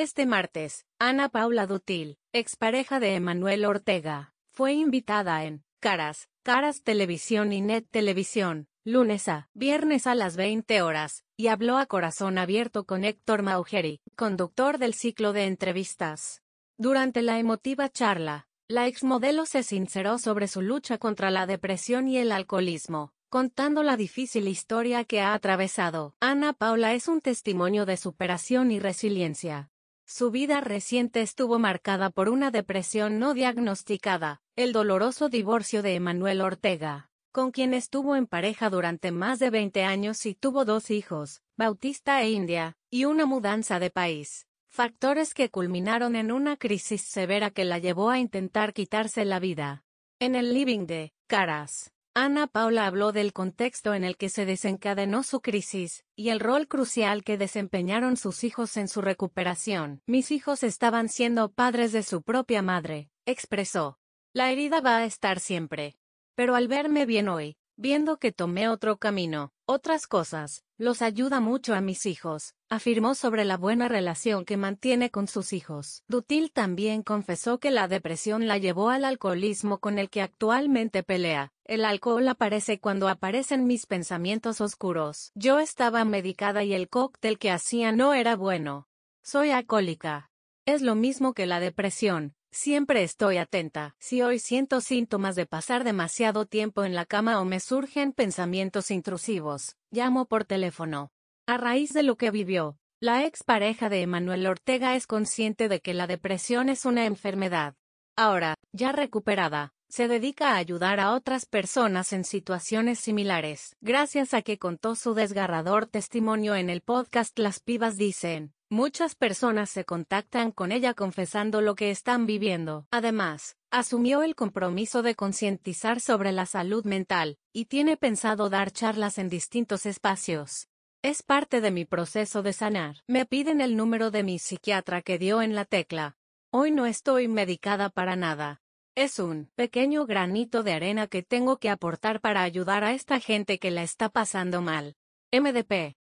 Este martes, Ana Paula Dutil, expareja de Emanuel Ortega, fue invitada en Caras, Caras Televisión y Net Televisión, lunes a viernes a las 20 horas, y habló a corazón abierto con Héctor Maugeri, conductor del ciclo de entrevistas. Durante la emotiva charla, la exmodelo se sinceró sobre su lucha contra la depresión y el alcoholismo, contando la difícil historia que ha atravesado. Ana Paula es un testimonio de superación y resiliencia, su vida reciente estuvo marcada por una depresión no diagnosticada, el doloroso divorcio de Emanuel Ortega, con quien estuvo en pareja durante más de 20 años y tuvo dos hijos, Bautista e India, y una mudanza de país. Factores que culminaron en una crisis severa que la llevó a intentar quitarse la vida. En el living de Caras, Ana Paula habló del contexto en el que se desencadenó su crisis, y el rol crucial que desempeñaron sus hijos en su recuperación. Mis hijos estaban siendo padres de su propia madre, expresó. La herida va a estar siempre. Pero al verme bien hoy, viendo que tomé otro camino, otras cosas, los ayuda mucho a mis hijos, afirmó sobre la buena relación que mantiene con sus hijos. Dutil también confesó que la depresión la llevó al alcoholismo con el que actualmente pelea, el alcohol aparece cuando aparecen mis pensamientos oscuros. Yo estaba medicada y el cóctel que hacía no era bueno. Soy alcohólica. Es lo mismo que la depresión. Siempre estoy atenta. Si hoy siento síntomas de pasar demasiado tiempo en la cama o me surgen pensamientos intrusivos, llamo por teléfono. A raíz de lo que vivió, la expareja de Emanuel Ortega es consciente de que la depresión es una enfermedad. Ahora, ya recuperada, se dedica a ayudar a otras personas en situaciones similares. Gracias a que contó su desgarrador testimonio en el podcast Las Pibas Dicen, muchas personas se contactan con ella confesando lo que están viviendo. Además, asumió el compromiso de concientizar sobre la salud mental, y tiene pensado dar charlas en distintos espacios. Es parte de mi proceso de sanar. Me piden el número de mi psiquiatra que dio en la tecla. Hoy no estoy medicada para nada es un pequeño granito de arena que tengo que aportar para ayudar a esta gente que la está pasando mal. MDP